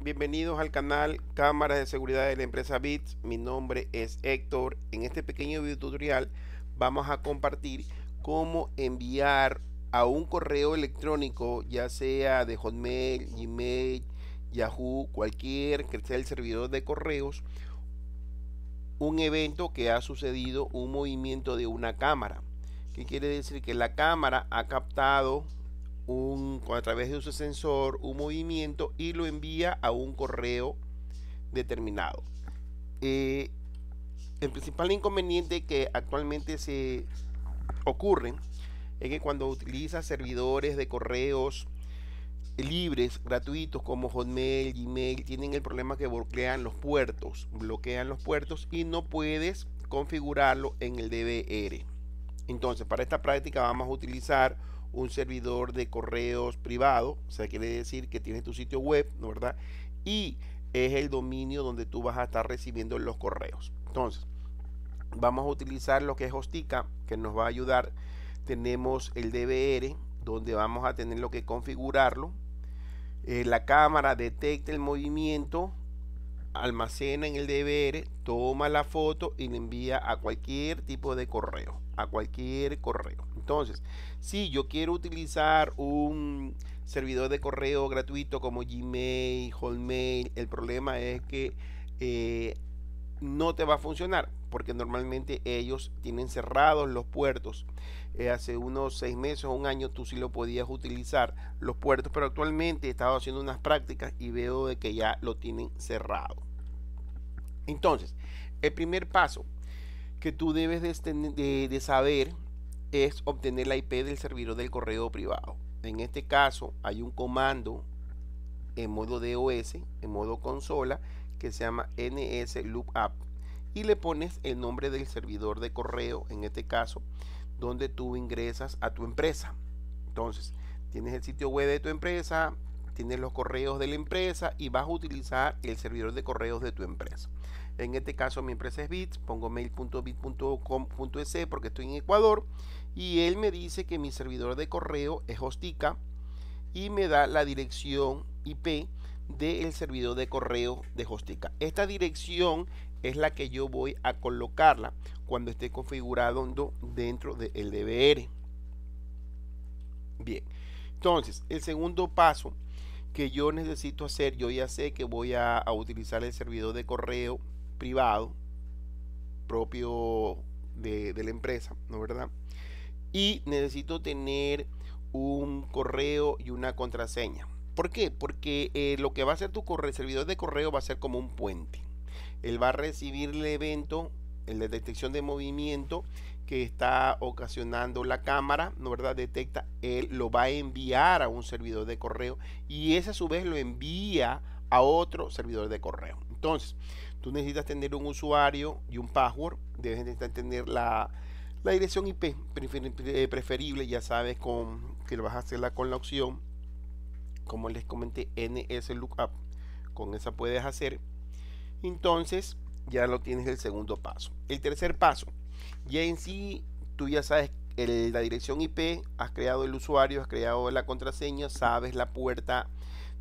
Bienvenidos al canal cámara de Seguridad de la empresa BITS. Mi nombre es Héctor. En este pequeño video tutorial vamos a compartir cómo enviar a un correo electrónico, ya sea de Hotmail, Gmail, Yahoo, cualquier que sea el servidor de correos, un evento que ha sucedido, un movimiento de una cámara. ¿Qué quiere decir? Que la cámara ha captado un, a través de un sensor un movimiento y lo envía a un correo determinado. Eh, el principal inconveniente que actualmente se ocurre es que cuando utilizas servidores de correos libres, gratuitos como Hotmail, Gmail, tienen el problema que bloquean los puertos, bloquean los puertos y no puedes configurarlo en el DBR. Entonces, para esta práctica vamos a utilizar un servidor de correos privado, o sea, quiere decir que tiene tu sitio web, ¿no verdad? Y es el dominio donde tú vas a estar recibiendo los correos. Entonces, vamos a utilizar lo que es Hostica, que nos va a ayudar. Tenemos el DBR, donde vamos a tener lo que configurarlo. Eh, la cámara detecta el movimiento almacena en el dbr toma la foto y le envía a cualquier tipo de correo, a cualquier correo. Entonces, si yo quiero utilizar un servidor de correo gratuito como Gmail, Hotmail, el problema es que eh, no te va a funcionar porque normalmente ellos tienen cerrados los puertos eh, hace unos seis meses o un año tú sí lo podías utilizar los puertos, pero actualmente he estado haciendo unas prácticas y veo de que ya lo tienen cerrado. Entonces, el primer paso que tú debes de, este, saber es obtener la IP del servidor del correo privado. En este caso hay un comando en modo DOS, en modo consola, que se llama NS Loop y le pones el nombre del servidor de correo, en este caso donde tú ingresas a tu empresa. Entonces, tienes el sitio web de tu empresa, tienes los correos de la empresa y vas a utilizar el servidor de correos de tu empresa. En este caso mi empresa es Bits, pongo mail.bit.com.es porque estoy en Ecuador y él me dice que mi servidor de correo es Hostica y me da la dirección IP del servidor de correo de Hostica. Esta dirección es la que yo voy a colocarla cuando esté configurado dentro del DBR. Bien, entonces el segundo paso que yo necesito hacer, yo ya sé que voy a, utilizar el servidor de correo privado propio de, la empresa, ¿no verdad? Y necesito tener un correo y una contraseña. ¿Por qué? Porque eh, lo que va a ser tu correo, servidor de correo va a ser como un puente. Él va a recibir el evento en la detección de movimiento que está ocasionando la cámara, ¿no verdad? Detecta, él lo va a enviar a un servidor de correo y ese a su vez lo envía a otro servidor de correo. Entonces, tú necesitas tener un usuario y un password, debes necesitar tener la, dirección IP eh, preferible, ya sabes con, que vas a hacerla con la opción, como les comenté, NS Lookup, con esa puedes hacer. Entonces, ya lo tienes el segundo paso. El tercer paso, ya en sí tú ya sabes la dirección IP, has creado el usuario, has creado la contraseña, sabes la puerta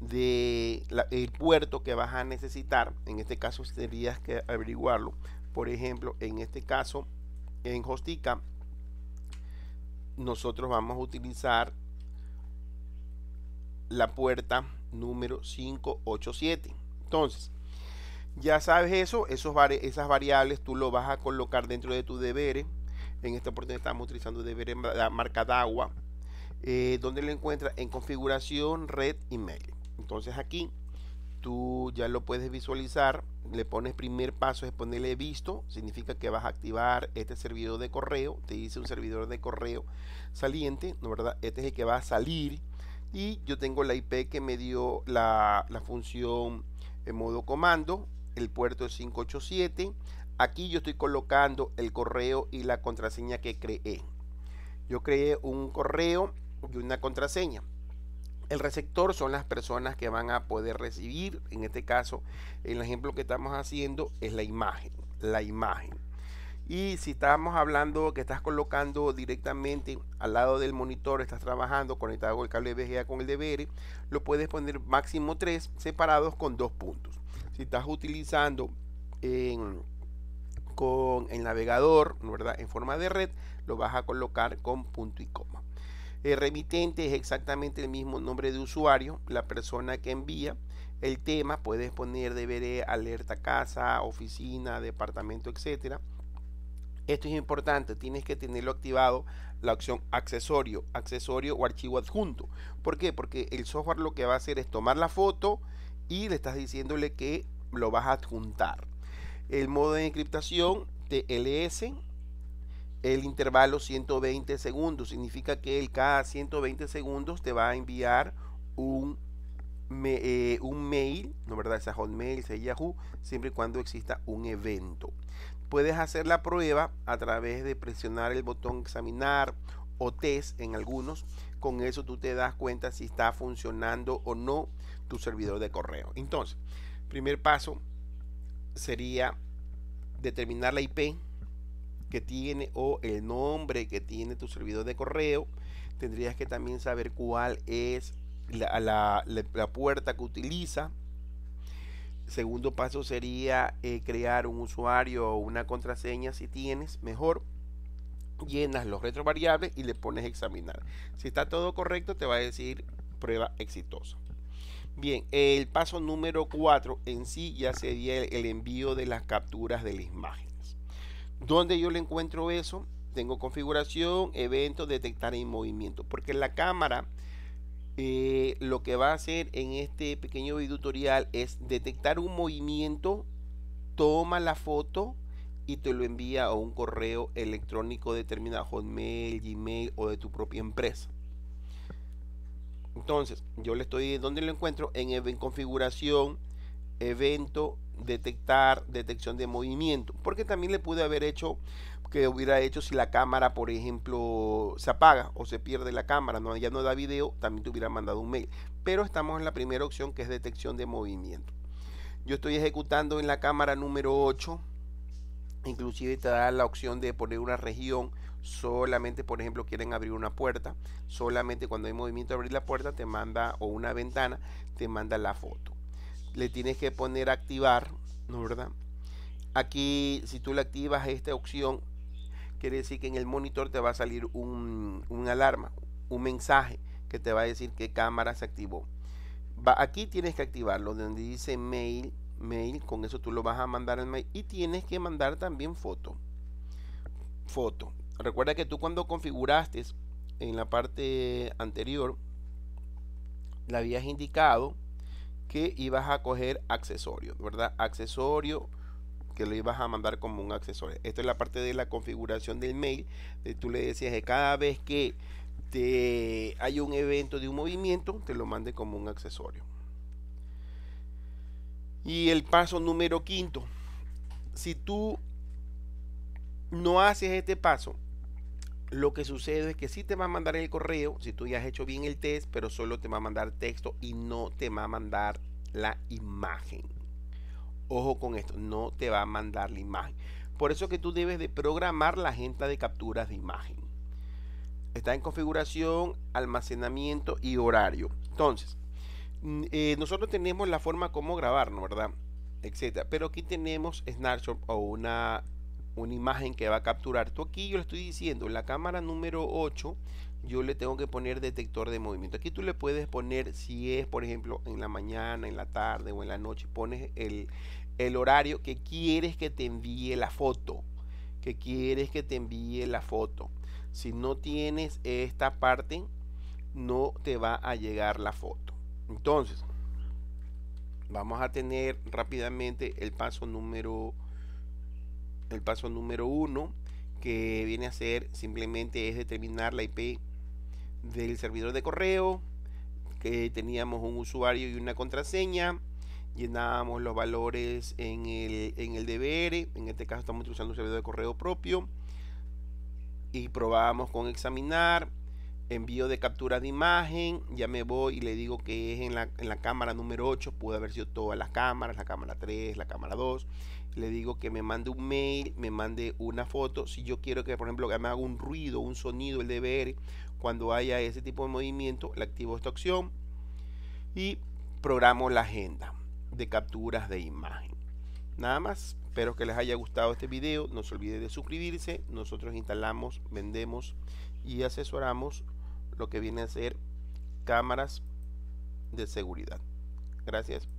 de el puerto que vas a necesitar. En este caso tendrías que averiguarlo. Por ejemplo, en este caso en Hostica nosotros vamos a utilizar la puerta número 587. Entonces, ya sabes eso, esos esas variables tú lo vas a colocar dentro de tu deber, En esta oportunidad estamos utilizando deberes la marca de agua eh, donde lo encuentras en configuración, red, y email. Entonces aquí tú ya lo puedes visualizar. Le pones primer paso es ponerle visto, significa que vas a activar este servidor de correo. Te dice un servidor de correo saliente, ¿no verdad? Este es el que va a salir. Y yo tengo la IP que me dio la, la función en modo comando el puerto 587. Aquí yo estoy colocando el correo y la contraseña que creé. Yo creé un correo y una contraseña. El receptor son las personas que van a poder recibir, en este caso, el ejemplo que estamos haciendo es la imagen, la imagen. Y si estamos hablando que estás colocando directamente al lado del monitor, estás trabajando conectado el cable VGA con el dbr lo puedes poner máximo tres separados con dos puntos si estás utilizando con el navegador, En forma de red, lo vas a colocar con punto y coma. El remitente es exactamente el mismo nombre de usuario, la persona que envía. El tema puedes poner deberé, alerta casa, oficina, departamento, etcétera. Esto es importante, tienes que tenerlo activado la opción accesorio, accesorio o archivo adjunto. ¿Por qué? Porque el software lo que va a hacer es tomar la foto, y le estás diciéndole que lo vas a adjuntar. El modo de encriptación TLS, el intervalo 120 segundos, significa que el cada 120 segundos te va a enviar un, eh, un mail, ¿no verdad? Esa Hotmail, ese Yahoo, siempre y cuando exista un evento. Puedes hacer la prueba a través de presionar el botón examinar o test en algunos. Con eso tú te das cuenta si está funcionando o no tu servidor de correo. Entonces, primer paso sería determinar la IP que tiene o el nombre que tiene tu servidor de correo. Tendrías que también saber cuál es la, la, puerta que utiliza. Segundo paso sería eh, crear un usuario o una contraseña si tienes, mejor llenas los retrovariables y le pones examinar. Si está todo correcto, te va a decir prueba exitosa. Bien, el paso número 4 en sí ya sería el, envío de las capturas de las imágenes. ¿Dónde yo le encuentro eso? Tengo configuración, evento, detectar en movimiento. Porque la cámara eh, lo que va a hacer en este pequeño video tutorial es detectar un movimiento, toma la foto, y te lo envía a un correo electrónico determinado, Hotmail, Gmail o de tu propia empresa. Entonces, yo le estoy, ¿dónde lo encuentro? En, configuración, evento, detectar, detección de movimiento. Porque también le pude haber hecho, que hubiera hecho si la cámara, por ejemplo, se apaga o se pierde la cámara, no, ya no da video, también te hubiera mandado un mail. Pero estamos en la primera opción que es detección de movimiento. Yo estoy ejecutando en la cámara número 8 inclusive te da la opción de poner una región solamente por ejemplo quieren abrir una puerta solamente cuando hay movimiento abrir la puerta te manda o una ventana te manda la foto le tienes que poner activar no verdad aquí si tú le activas esta opción quiere decir que en el monitor te va a salir un, un alarma un mensaje que te va a decir qué cámara se activó aquí tienes que activarlo donde dice mail mail, con eso tú lo vas a mandar al mail y tienes que mandar también foto. Foto. Recuerda que tú cuando configuraste en la parte anterior, le habías indicado que ibas a coger accesorio, ¿verdad? Accesorio que lo ibas a mandar como un accesorio. Esta es la parte de la configuración del mail. De, tú le decías que cada vez que te, hay un evento de un movimiento, te lo mande como un accesorio. Y el paso número quinto, si tú no haces este paso, lo que sucede es que sí te va a mandar el correo, si tú ya has hecho bien el test, pero solo te va a mandar texto y no te va a mandar la imagen. Ojo con esto, no te va a mandar la imagen. Por eso que tú debes de programar la agenda de capturas de imagen. Está en configuración, almacenamiento y horario. Entonces, Mm, eh, nosotros tenemos la forma como grabar ¿no ¿verdad? Etcétera. Pero aquí tenemos snapshot o una, una imagen que va a capturar. Tú aquí yo le estoy diciendo, la cámara número 8, yo le tengo que poner detector de movimiento. Aquí tú le puedes poner si es, por ejemplo, en la mañana, en la tarde o en la noche, pones el, el horario que quieres que te envíe la foto. Que quieres que te envíe la foto. Si no tienes esta parte, no te va a llegar la foto. Entonces, vamos a tener rápidamente el paso número el paso número uno que viene a ser simplemente es determinar la IP del servidor de correo que teníamos un usuario y una contraseña llenábamos los valores en el, en DBR en este caso estamos usando un servidor de correo propio y probábamos con examinar envío de captura de imagen, ya me voy y le digo que es en la, cámara número 8, puede haber sido todas las cámaras, la cámara 3, la cámara 2, le digo que me mande un mail, me mande una foto, si yo quiero que por ejemplo que me haga un ruido, un sonido, el DVR, cuando haya ese tipo de movimiento, le activo esta opción y programo la agenda de capturas de imagen. Nada más, espero que les haya gustado este video, no se olvide de suscribirse, nosotros instalamos, vendemos y asesoramos lo que viene a ser cámaras de seguridad. Gracias.